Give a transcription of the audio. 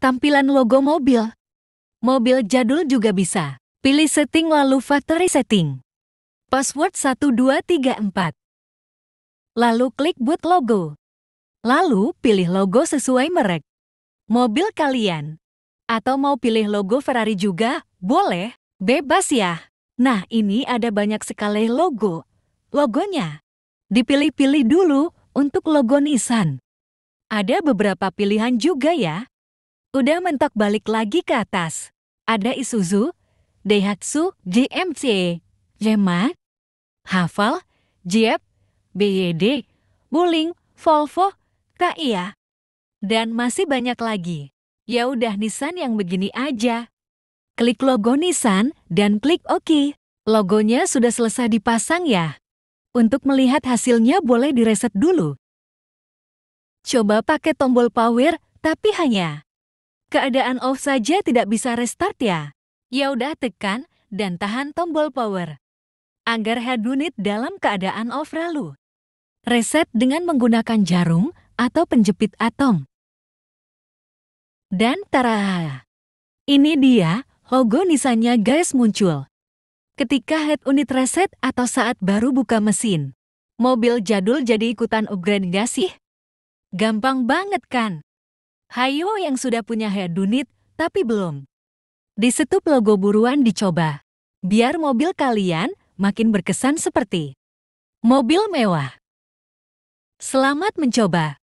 Tampilan logo mobil. Mobil jadul juga bisa. Pilih setting lalu factory setting. Password 1234. Lalu klik boot logo. Lalu pilih logo sesuai merek. Mobil kalian. Atau mau pilih logo Ferrari juga, boleh. Bebas ya. Nah, ini ada banyak sekali logo. Logonya. Dipilih-pilih dulu untuk logo Nissan. Ada beberapa pilihan juga ya. Udah mentok balik lagi ke atas. Ada Isuzu, Daihatsu, GMC, Jema, Hafal, Jeep, BYD, Wuling, Volvo, KIA. Dan masih banyak lagi. Ya udah Nissan yang begini aja. Klik logo Nissan dan klik OK. Logonya sudah selesai dipasang ya. Untuk melihat hasilnya boleh direset dulu. Coba pakai tombol power, tapi hanya Keadaan off saja tidak bisa restart ya? Ya udah tekan dan tahan tombol power. Agar head unit dalam keadaan off lalu. Reset dengan menggunakan jarum atau penjepit atom. Dan tara, ini dia logo nisannya guys muncul. Ketika head unit reset atau saat baru buka mesin, mobil jadul jadi ikutan upgrade gak sih? Gampang banget kan? Hayo yang sudah punya head unit, tapi belum. Disetup logo buruan dicoba. Biar mobil kalian makin berkesan seperti mobil mewah. Selamat mencoba.